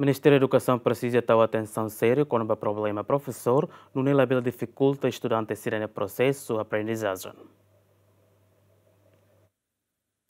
O Ministério da Educação precisa tal atenção séria quando o problema é professor no Nilabel dificulta estudantes ir no processo de aprendizagem.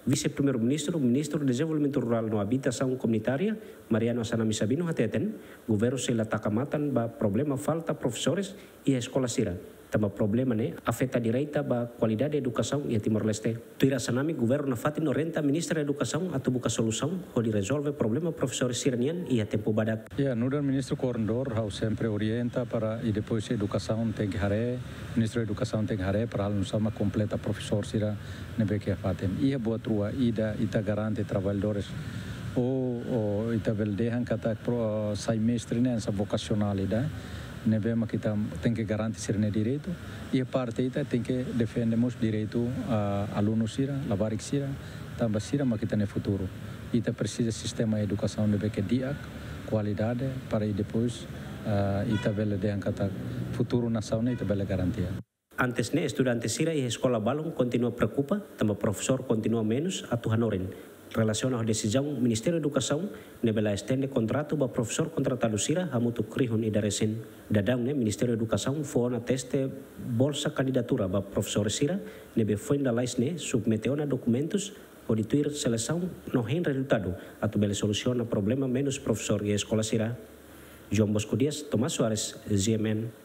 Vice-Primeiro-Ministro, Ministro do Desenvolvimento Rural no Habitação Comunitária, Mariano Sanami Sabino Hateten, governo se latakamatan ba problema falta professores e escola sira. tama problemane afeta direita ba qualidade de educação e Timor-Leste. Tuira Sanami, governo fati no renta ministra da atu buka solução ho di resolve problema profesor siranian e a tempo badak. Ya, nu nudan ministro Korndor hau sempre orienta para i e depois educação tem que hare, ministro educação tem que hare para aluno sama completa profesor sira beke fatem. Ia buat rua ida ita garante trabalhadores o, o ita beldehan kata pro sai sa vocacionalidade. Nevema que tem que garantir o direito e a parte tá, tem que defender direito a alunos sira, labarik sira, também sira mas que tá tem futuro. E tá precisa sistema de educação de que dia qualidade para e depois uh, e tabela de ancata futuro nação e tabela garantia. Antes ne estudantes sira e escola balon continua preocupa, também professor continua menos a Tuhan relação à decisão do Ministério da Educação, nebela estende contrato para professor contratado sira hamutu krihun da dadang o né, Ministério da Educação foi na teste bolsa candidatura para professor sira nebe foi na lais ne né, submeteu na documentos audituir seleção não tem resultado a bela soluciona problema menos professor e escola sira João Bosco Dias, Tomás Soares, GMN.